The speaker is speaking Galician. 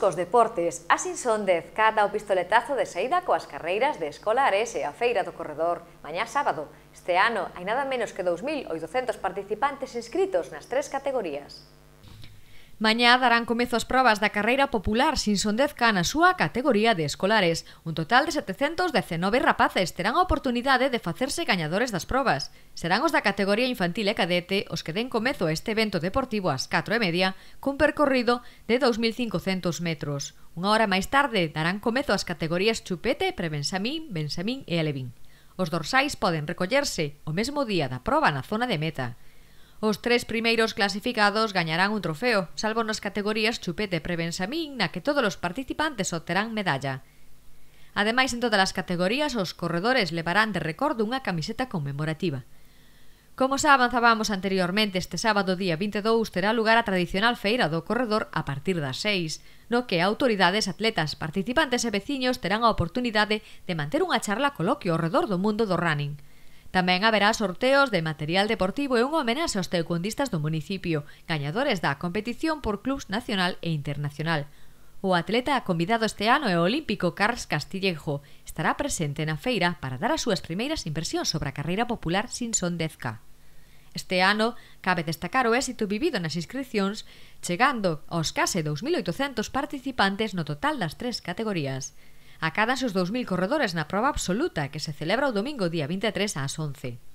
cos deportes, así son dez cada o pistoletazo de saída coas carreiras de escolares e a feira do corredor. Mañá sábado, este ano, hai nada menos que 2.800 participantes inscritos nas tres categorías. Mañá darán comezo as probas da carreira popular sin sondezca na súa categoría de escolares. Un total de 719 rapaces terán a oportunidade de facerse gañadores das probas. Serán os da categoría infantil e cadete os que den comezo a este evento deportivo ás 4 e media cun percorrido de 2.500 metros. Unha hora máis tarde darán comezo as categorías Chupete, Prebensamín, Bensamín e Alevín. Os dorsais poden recollerse o mesmo día da proba na zona de meta. Os tres primeiros clasificados gañarán un trofeo, salvo nas categorías chupete prebensamín na que todos os participantes obterán medalla. Ademais, en todas as categorías, os corredores levarán de recordo unha camiseta conmemorativa. Como xa avanzábamos anteriormente, este sábado día 22 terá lugar a tradicional feira do corredor a partir das 6, no que autoridades, atletas, participantes e veciños terán a oportunidade de manter unha charla coloquio ao redor do mundo do running. Tamén haberá sorteos de material deportivo e un homenaxe aos taekwondistas do municipio, gañadores da competición por clubs nacional e internacional. O atleta convidado este ano é o olímpico Carlos Castillejo. Estará presente na feira para dar as súas primeiras impresións sobre a carreira popular sin dezca. Este ano cabe destacar o éxito vivido nas inscripcións, chegando aos case 2.800 participantes no total das tres categorías. Acádanse os 2.000 corredores na proba absoluta que se celebra o domingo día 23 ás 11.